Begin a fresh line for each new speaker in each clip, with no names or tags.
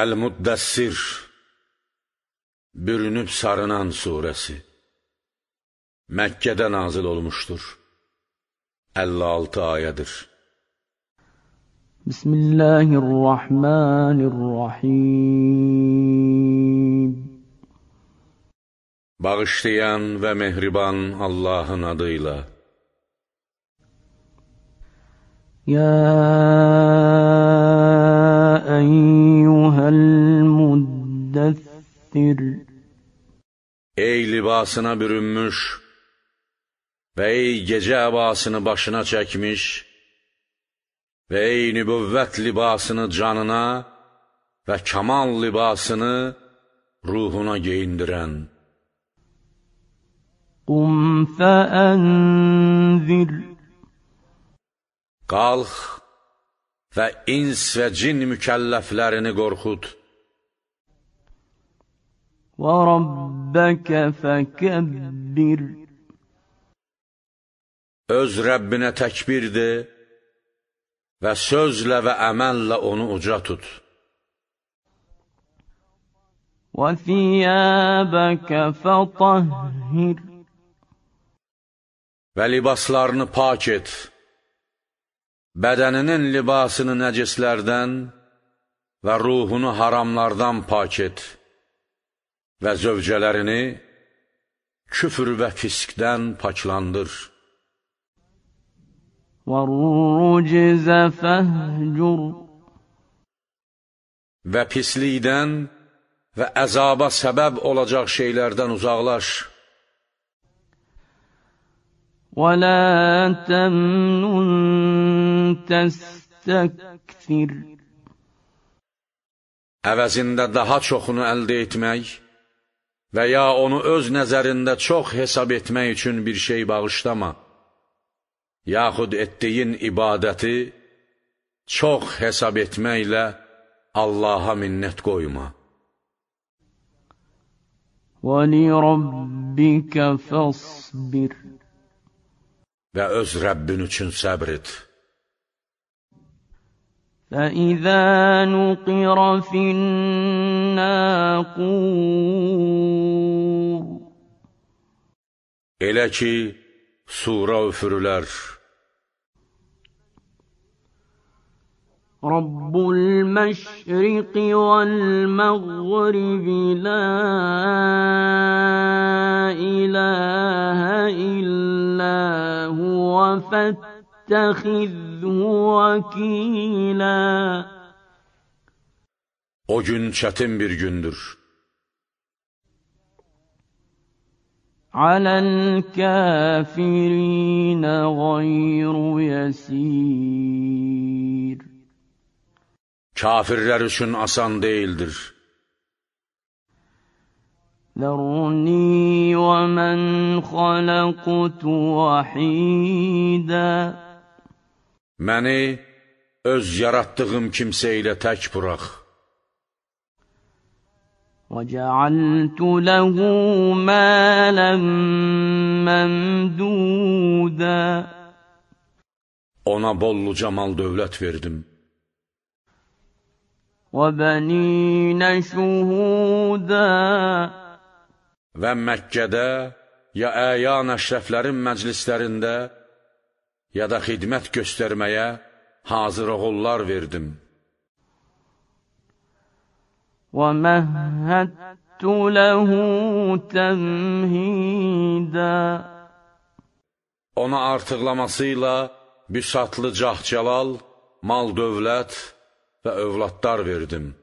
Əl-Muddəssir Bürünüb sarınan surəsi Məkkədə nazil olmuşdur. 56 ayədir.
Bismillahirrahmanirrahim
Bağışlayan ve mehriban Allahın adıyla.
Ya müddessir
Ey libasına bürünmüş və ey gecə əbasını başına çəkmiş və ey nübüvvət libasını canına və kamal libasını ruhuna geyindirən.
Qum fəənzir
Qalx və ins və cin mükəlləflərini qorxud.
وَرَبَّكَ فَكَبِّرْ
Öz Rəbbinə təkbirdir və sözlə və əməllə onu uca tut.
وَثِيَابَكَ فَطَهِّرْ
Və libaslarını pak et. Bədəninin libasını nəcislərdən və ruhunu haramlardan pak et və zövcələrini küfr və fiskdən paklandır.
وَالرُّجْزَ فَهْجُرْ
Və pislikdən və əzaba səbəb olacaq şeylərdən uzaqlaş.
وَلَا تَمْنُنْ تَسْتَكْثِرْ
Əvəzində daha çoxunu əldə etmək, və ya onu öz nəzərində çox hesab etmək üçün bir şey bağışlama, yaxud etdiyin ibadəti çox hesab etməklə Allaha minnət qoyma. وَلِرَبِّكَ
فَاصْبِرْ
Və öz Rəbbin üçün səbr et.
فإذا نقر في الناقور
Elə ki, sura üfürülər.
رب المشرق والمغرب لا إله إلا هو فتح يَتَّخِذْهُ وَكِيلًا
O gün çetin bir gündür.
عَلَى الْكَافِرِينَ غَيْرُ يَس۪يرٍ
Kafirler için asan değildir.
ذرني ومن خلقت وحيدا
Məni öz yaratdığım kimsə ilə tək burax.
وَجَعَلْتُ لَهُ مَالًا مَمْدُودًا
Ona bolluca mal dövlət verdim.
وَبَنِينَ شُهُودًا
Və Məkkədə ya əyan əşrəflərin məclislərində ya da xidmət göstərməyə hazır oğullar verdim.
وَمَهَّدْتُ لَهُ تَمْهِيدًا
Ona artıqlaması ilə büsatlı cah-cəlal, mal dövlət və övladlar verdim.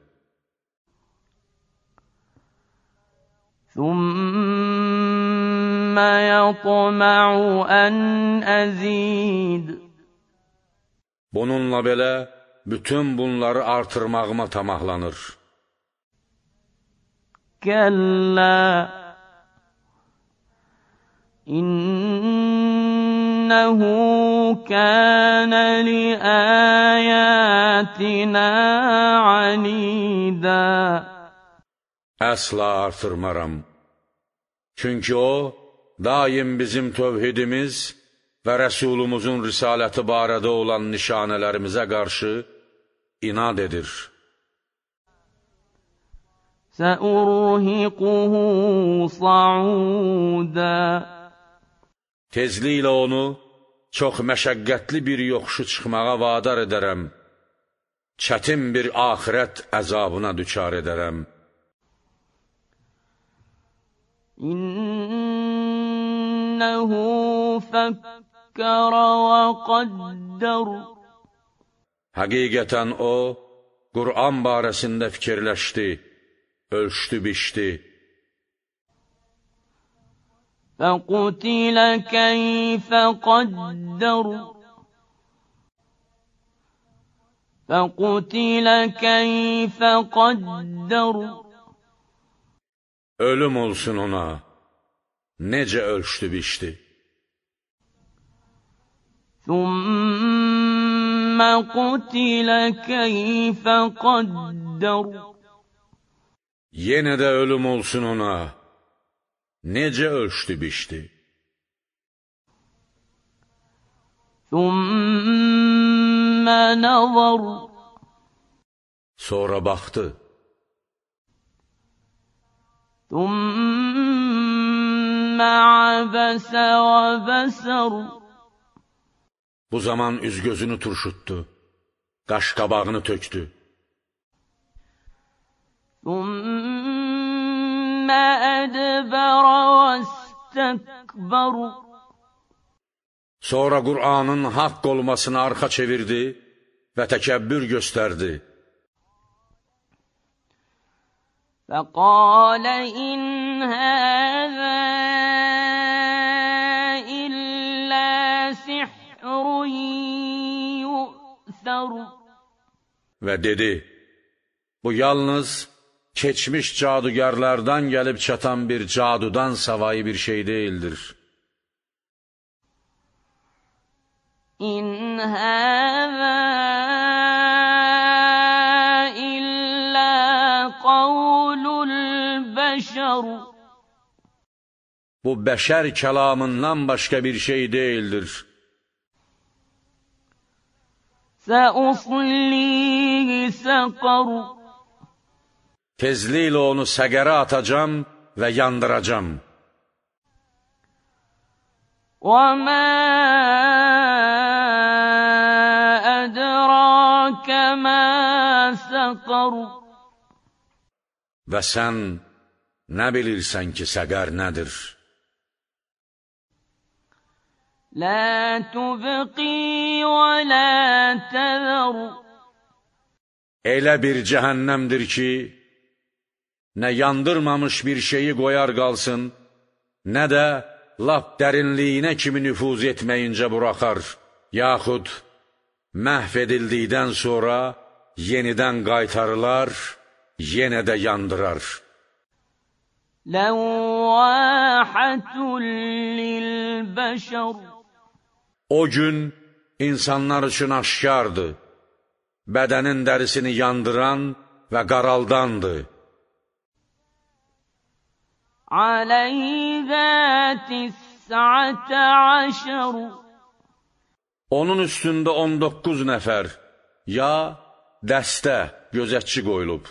ثُمَّ
Bununla belə bütün bunları artırmağıma tamahlanır.
Kəllə İnnehu
kâne
li âyâtinâ anida.
Əsla artırmaram. Çünki o, daim bizim tövhidimiz və Rəsulumuzun risaləti barədə olan nişanələrimizə qarşı inad edir.
Səurhiquhu sauda
Tezliklə onu çox məşəqqətli bir yoxuşu çıxmağa vadar edərəm. Çətin bir axirət əzabına düçar edərəm. İnna
انه فكر وقدر
حقيقةً او قران barəsində fikirləşdi ölçdü biçdi
فقتل كيف قدر فقتل كيف قدر
ölüm olsun ona necə ölçdü biçdi.
Thumma qutila keyfə qaddar.
Yenə də ölüm olsun ona. Necə ölçdü biçdi.
Thumma nazar.
Sonra baxdı.
Thumma عَبَسَ وَبَسَرَ
Bu zaman üz-gözünü turşutdu, qaş qabağını tökdü.
ثُمَّ أَدْبَرَ وَاسْتَكْبَرُ
Sonra Qur'anın haqq olmasına arxa çevirdi və təkəbbür göstərdi.
فقال إن هذا إلا سحر يؤثر
Ve dedi, bu yalnız geçmiş cadugarlardan gelip çatan bir cadudan savayı bir şey değildir.
İn hâzâ
Bu beşer kəlamından başka bir şey değildir.
Səuslihi səqər
Tezliklə onu segere atacağım ve yandıracağım.
Ve mə ədrəkə mə səqər
Və sən nə bilirsən ki, seger nedir?
لا تبقي ولا تذر
Elə bir cəhənnəmdir ki, nə yandırmamış bir şeyi qoyar qalsın, nə də lap dərinliyinə kimi nüfuz etməyincə buraxar, yaxud məhv edildikdən sonra yenidən qaytarılar, yenə də yandırar.
Ləvvəxətun lilbəşər
O gün insanlar üçün aşkardır, bədənin dərisini yandıran və qaraldandır.
Aleyhə tis'atə aşər
Onun üstündə 19 nəfər, ya dəstə, gözətçi qoyulub.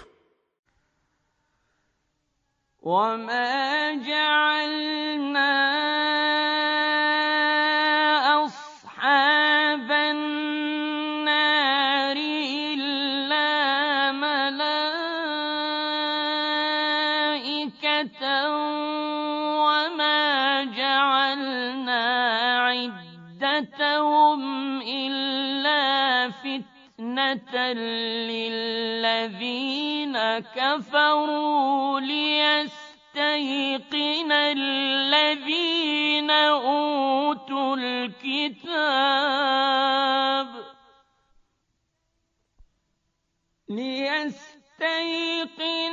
وَمَا جَعَلْنَا للذين كفروا ليستيقن الذين أوتوا الكتاب ليستيقن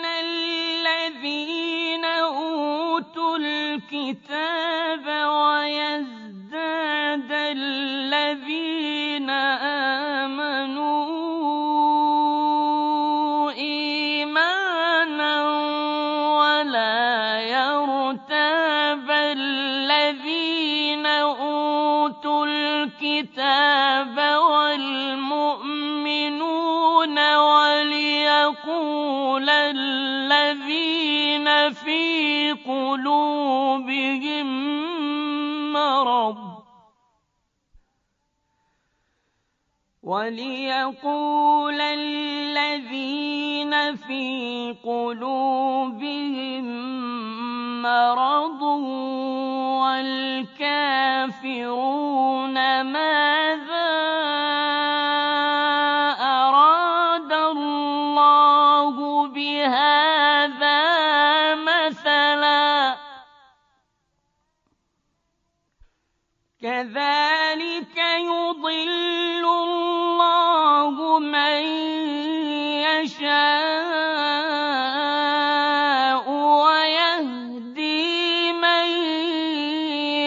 الذين أوتوا الكتاب ويزدادوا إِلَّا الَّذِينَ فِي قُلُوبِهِم مَّرَضٌ وَلِيَقُولَ الَّذِينَ فِي قُلُوبِهِم مَّرَضٌ وَالْكَافِرُونَ مَاذَا يَشَاءُ وَيَهْدِي مَن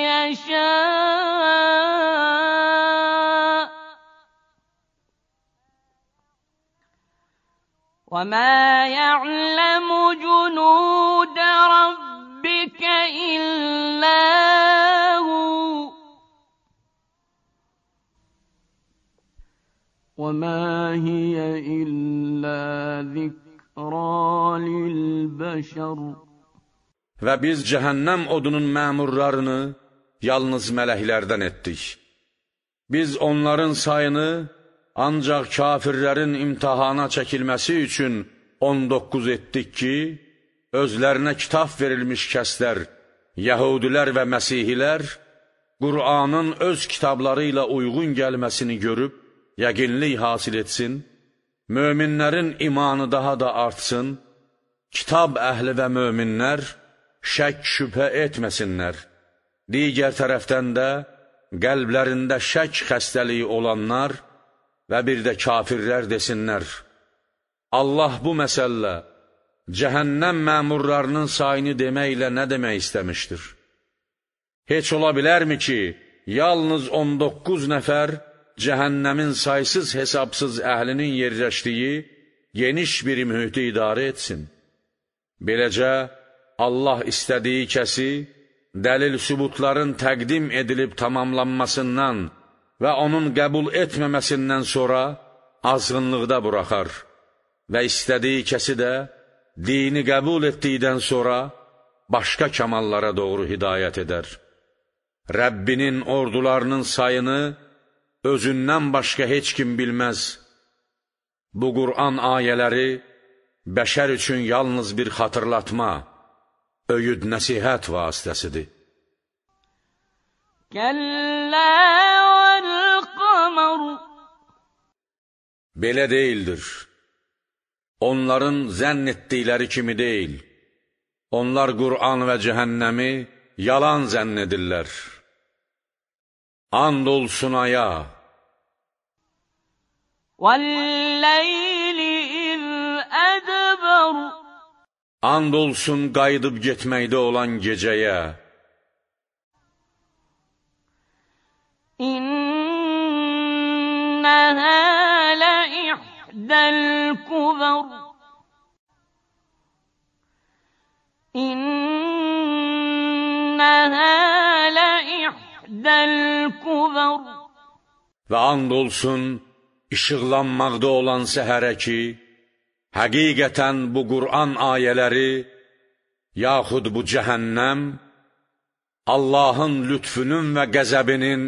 يَشَاءُ ۚ وَمَا يَعْلَمُ جُنُودَ رَبِّكَ إِلَّا وما هي إلا ذكرى للبشر
Və biz cəhənnəm odunun məmurlarını yalnız mələklərdən etdik. Biz onların sayını ancaq kafirlərin imtihana çəkilməsi üçün 19 etdik ki, özlərinə kitab verilmiş kəslər, yəhudilər və məsihilər, Qur'anın öz kitabları ilə uyğun gəlməsini görüb, yəqinlik hasil etsin, möminlərin imanı daha da artsın, kitab əhli və möminlər şək şübhə etməsinlər. Digər tərəfdən də qəlblərində şək xəstəliyi olanlar və bir də kafirlər desinlər. Allah bu məsələ cəhənnəm məmurlarının sayını deməklə nə demək istəmişdir? Heç ola bilərmi ki, yalnız 19 nəfər cəhənnəmin saysız hesabsız əhlinin yerləşdiyi geniş bir mühiti idarə etsin. Beləcə, Allah istədiyi kəsi dəlil-sübutların təqdim edilib tamamlanmasından və onun qəbul etməməsindən sonra azğınlıqda buraxar və istədiyi kəsi də dini qəbul etdikdən sonra başqa kamallara doğru hidayət edər. Rəbbinin ordularının sayını özündən başqa heç kim bilməz. Bu Qur'an ayələri bəşər üçün yalnız bir xatırlatma, öyüd nəsihət vasitəsidir.
Kəllə vəl-qamar
Belə deyildir. Onların zənn etdikləri kimi deyil. Onlar Qur'an və cəhənnəmi yalan zənn edirlər. Andolsun aya. Andolsun qayıdıb getməkdə olan gecəyə.
İnnəhə ləihdəl-kubər. İnnəhə
Ve andolsun, olsun, olan səhərə ki, həqiqətən bu Kur'an ayeleri, yaxud bu cehennem, Allahın lütfünün ve qəzəbinin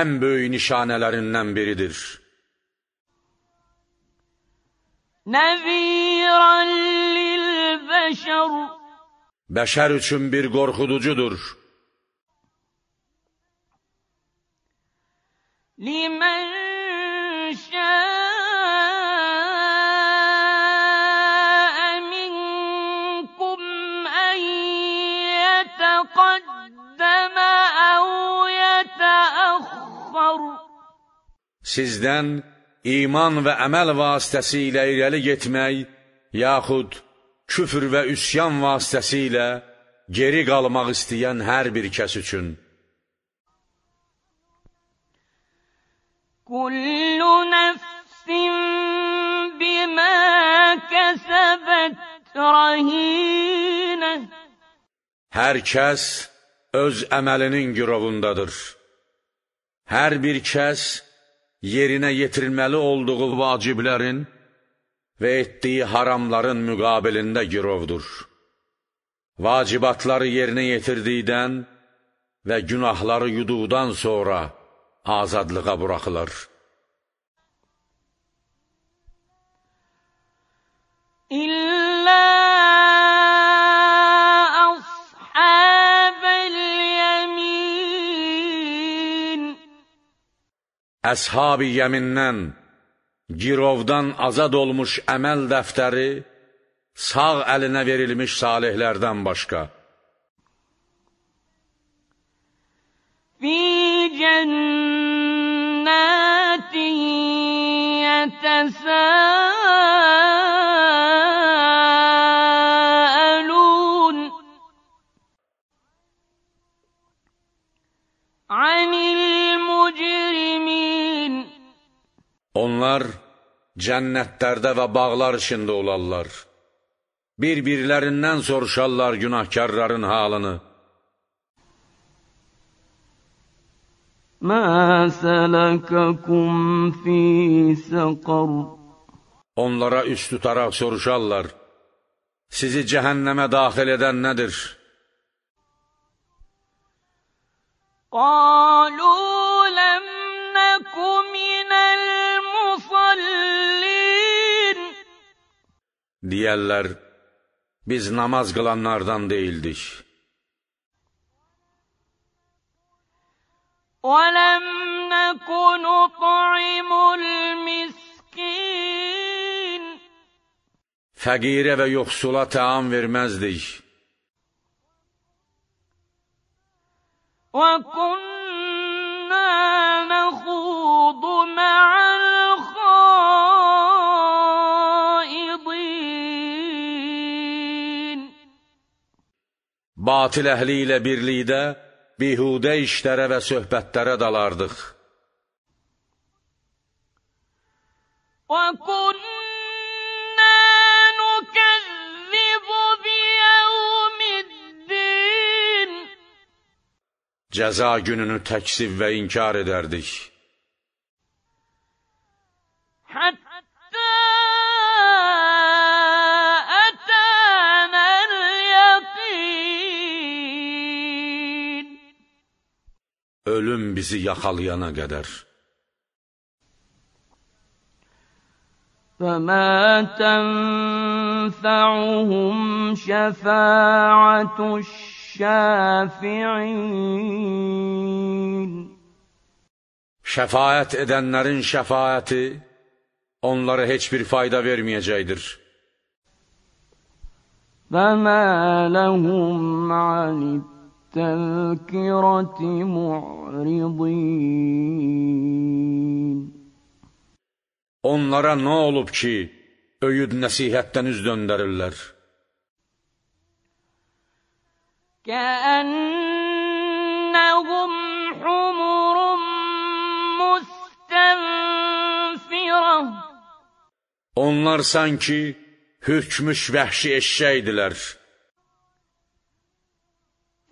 en büyük nişanələrindən biridir.
Nəzirən lil-bəşər
Bəşər üçün bir qorxuducudur.
لمن شاء منكم أن يتقدم أو يتأخر
Sizdən iman və əməl vasitəsilə irəli getmək, yaxud küfr və üsyan vasitəsilə geri qalmaq istəyən hər bir kəs üçün
كل نفس بما كسبت رهينة
Hər kəs öz əməlinin girovundadır. Hər bir kəs yerinə yetirilməli olduğu vaciblərin və etdiyi haramların müqabilində girovdur. Vacibatları yerinə yetirdikdən və günahları yuduqdan sonra azadlığa buraxılar.
İllə
Əshab-ı yəmindən, girovdan azad olmuş əməl dəftəri sağ əlinə verilmiş salihlərdən başqa.
Fi cənnə جنات يتساءلون عن المجرمين
Onlar cənnətlərdə və bağlar içinde olarlar. Birbirlerinden birlərindən soruşarlar günahkarların halını. Onlara üst tutarak soruşarlar. Sizi cehenneme dahil eden nedir?
قَالُوا لَمْ نَكُ مِنَ الْمُصَلِّينَ
Diyerler, biz namaz kılanlardan değildik.
ولم نكن نطعم المسكين
فقيرة ويخصولة تعام ورمزدك
وكنا نخوض مع الخائضين
باطل أهلي لبرليده bihudə işlərə və söhbətlərə dalardıq.
وَكُنَّا نُكَذِّبُ بِيَوْمِ الدِّينِ
Cəza gününü təksib və inkar edərdik. ölüm bizi yakalayana qədər.
فما تنفعهم شفاعة الشافعين
Şefaat edenlerin şefaati onlara hiçbir fayda vermeyecektir.
فما لهم عن التذكرة mu'ridin.
Onlara nə olub ki, öyüd nəsihətdən üz döndərirlər?
Kəənnəhum humurum müstənfirah
Onlar sanki hürkmüş vəhşi eşşəkdilər.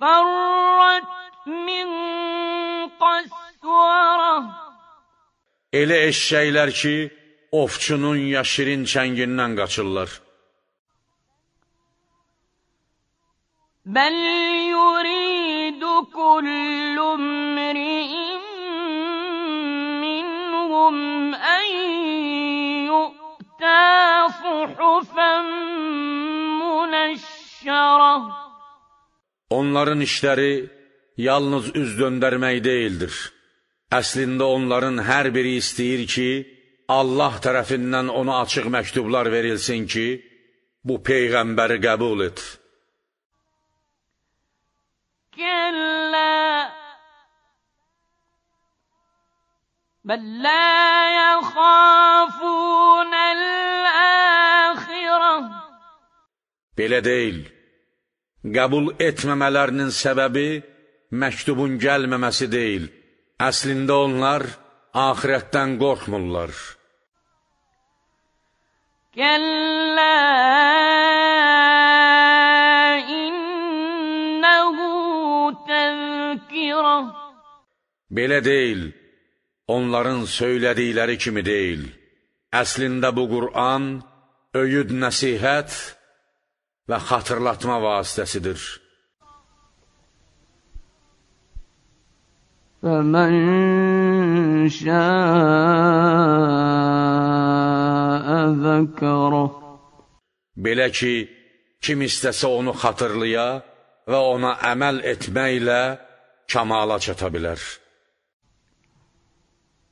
Elə
eşşəklər ki, ofçunun ya şirin çəngindən qaçırlar.
Bəl yuridu kullu mri'in minhum ən yu'tə suhufən münəşşərə
Onların işləri yalnız üz döndərmək deyildir. Əslində onların hər biri istəyir ki, Allah tərəfindən ona açıq məktublar verilsin ki, bu peyğəmbəri qəbul et.
Kəllə Bəl lə yəxafunəl-əxirə
Belə deyil. Qəbul etməmələrinin səbəbi məktubun gəlməməsi deyil. Əslində onlar axirətdən qorxmurlar.
Kəllə innəhu təzkirə
Belə deyil, onların söylədikləri kimi deyil. Əslində bu Qur'an, öyüd nəsihət, və xatırlatma vasitəsidir.
فَمَنْ شَاءَ ذَكَرَهُ
Belə ki, kim istəsə onu xatırlaya və ona əməl etməklə kamala çata bilər.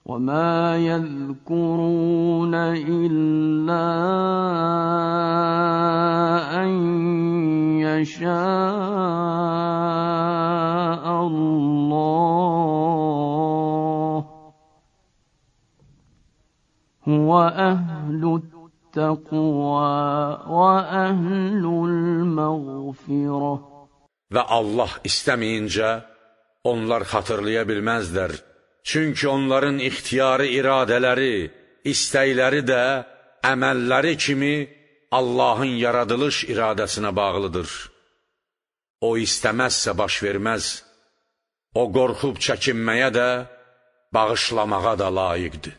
وما يذكرون إلا أن يشاء الله هو أهل التقوى وأهل المغفرة
Ve Allah istemeyince onlar hatırlayabilmezler. Çünki onların ixtiyari iradələri, istəkləri də əməlləri kimi Allahın yaradılış iradəsinə bağlıdır. O istəməzsə baş verməz, o qorxub çəkinməyə də, bağışlamağa da layiqdir.